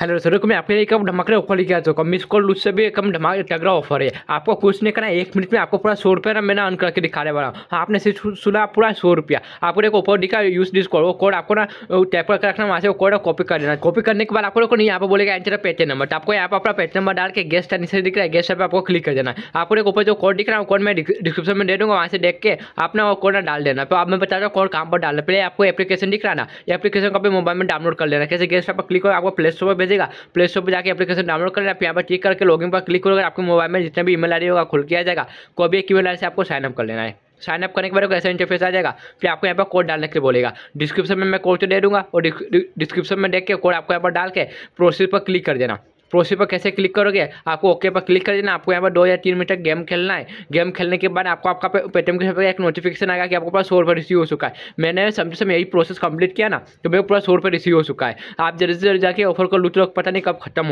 hello sir को मैं आपके लिए एकदम धमाके ऑफर लेके आ चुका हूँ मिस कॉल उससे से भी कम धमाके तगड़ा ऑफर है आपको कुछ नहीं करना एक मिनट में आपको पूरा सौ रुपया ना मैं अन करके दिखाने वाला हूँ आपने सुना पूरा सौ रुपया आपको एक ऑफर दिखा यूज दिस कोड वो कोड आपको ना टैप करके रखना वहाँ से वो कोड कॉपी कर देना कॉपी करने के बाद आपको देखो नहीं यहाँ पर बोलेगा एंटर पेटे नंबर तो आपको यहाँ पर अपना पेटे नंबर डाल के गेस्ट नीचे दिख रहा है गेस्ट पर आपको क्लिक कर देना आपको एक ऊपर जो कोड दिख रहा है कोड मैं डिस्क्रिप्शन में दे दूँगा वहाँ से देख के आपने वो कोड ना डाल देना तो आप मैं बता रहा हूँ कोड कहाँ पर डालना पहले आपको एप्लीकेशन दिख रहा ना एप्लीकेशन को अपने मोबाइल में डाउनलोड कर लेना कैसे गेस्ट पर क्लिक हो आपको प्ले स्टोर पर कीजिएगा प्ले स्टोर पर जाकर एप्लीकेशन डाउनलोड कर आप यहाँ पर चेक करके लॉगिन पर क्लिक करोगे आपके मोबाइल में जितना भी ईमेल आई होगा खुल किया जाएगा कोई भी एक ईमेल आई से आपको साइनअप कर लेना है साइनअप करने के बाद ऐसा इंटरफेस आ जाएगा फिर आपको यहाँ पर कोड डालने के लिए बोलेगा डिस्क्रिप्शन में मैं कोड तो दे दूंगा और डिस्क्रिप्शन में देख के कोड आपको यहाँ पर डाल के प्रोसेस पर क्लिक कर देना प्रोसी पर कैसे क्लिक करोगे आपको ओके पर क्लिक कर देना आपको यहाँ पर दो या तीन मिनट तक गेम खेलना है गेम खेलने के बाद आपको आपका पेटीएम के पर एक नोटिफिकेशन आएगा कि आपको पूरा सौ रुपये रिसीव हो चुका है मैंने समझ से यही प्रोसेस कंप्लीट किया ना तो मेरे पूरा सौ रुपये रिसीव हो चुका है आप जल्दी से जल्दी जाके ऑफर को लूट लो पता नहीं कब खत्म